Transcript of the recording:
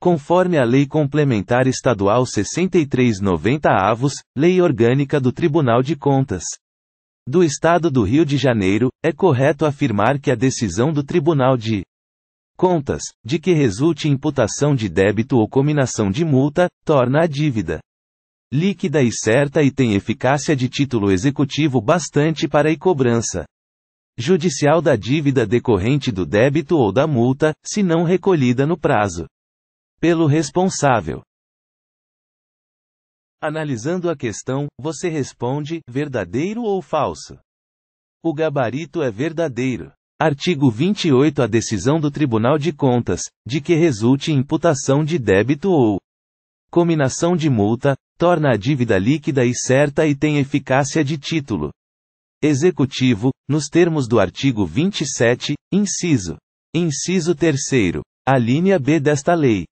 conforme a Lei Complementar Estadual 6390 avos, Lei Orgânica do Tribunal de Contas do Estado do Rio de Janeiro, é correto afirmar que a decisão do Tribunal de Contas, de que resulte imputação de débito ou cominação de multa, torna a dívida líquida e certa e tem eficácia de título executivo bastante para a cobrança judicial da dívida decorrente do débito ou da multa, se não recolhida no prazo pelo responsável. Analisando a questão, você responde: verdadeiro ou falso? O gabarito é verdadeiro. Artigo 28 A decisão do Tribunal de Contas, de que resulte imputação de débito ou cominação de multa, torna a dívida líquida e certa e tem eficácia de título executivo, nos termos do artigo 27, inciso. Inciso 3. A linha B desta lei.